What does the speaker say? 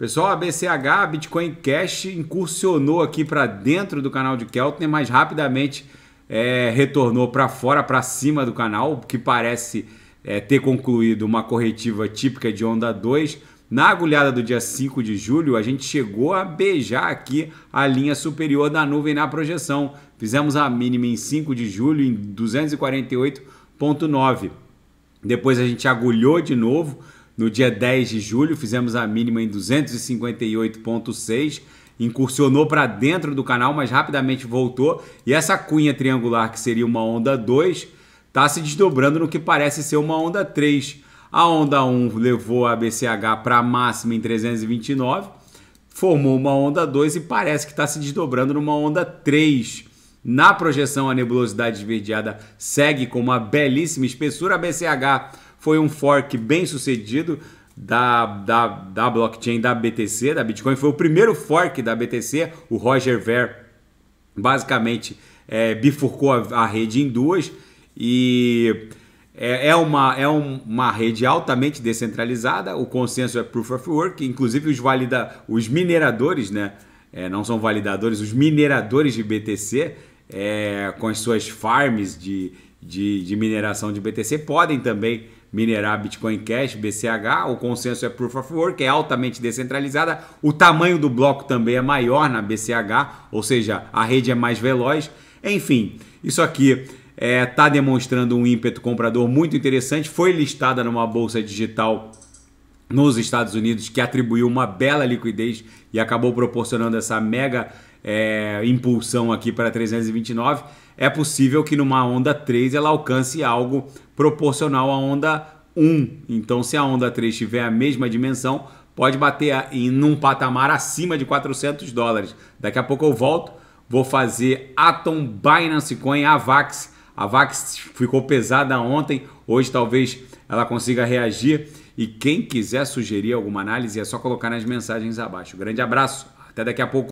Pessoal, a BCH, Bitcoin Cash, incursionou aqui para dentro do canal de Keltner, mas rapidamente é, retornou para fora, para cima do canal, que parece é, ter concluído uma corretiva típica de onda 2. Na agulhada do dia 5 de julho, a gente chegou a beijar aqui a linha superior da nuvem na projeção. Fizemos a mínima em 5 de julho em 248,9. Depois a gente agulhou de novo no dia 10 de julho, fizemos a mínima em 258,6, incursionou para dentro do canal, mas rapidamente voltou. E essa cunha triangular, que seria uma onda 2, está se desdobrando no que parece ser uma onda 3. A onda 1 levou a BCH para a máxima em 329, formou uma onda 2 e parece que está se desdobrando numa onda 3. Na projeção, a nebulosidade esverdeada segue com uma belíssima espessura. A BCH foi um fork bem sucedido da, da, da blockchain da BTC, da Bitcoin. Foi o primeiro fork da BTC. O Roger Ver basicamente é, bifurcou a, a rede em duas e é, é uma, é uma rede altamente descentralizada, o consenso é Proof of Work, inclusive os, valida, os mineradores, né? É, não são validadores, os mineradores de BTC, é, com as suas farms de, de, de mineração de BTC, podem também minerar Bitcoin Cash, BCH, o consenso é Proof of Work, é altamente descentralizada, o tamanho do bloco também é maior na BCH, ou seja, a rede é mais veloz. Enfim, isso aqui está é, tá demonstrando um ímpeto comprador muito interessante, foi listada numa bolsa digital nos Estados Unidos, que atribuiu uma bela liquidez e acabou proporcionando essa mega é, impulsão aqui para 329, é possível que numa onda 3 ela alcance algo proporcional à onda 1. Então, se a onda 3 tiver a mesma dimensão, pode bater em um patamar acima de 400 dólares. Daqui a pouco eu volto, vou fazer Atom Binance Coin, AVAX a VAX ficou pesada ontem, hoje talvez ela consiga reagir. E quem quiser sugerir alguma análise é só colocar nas mensagens abaixo. Grande abraço, até daqui a pouco.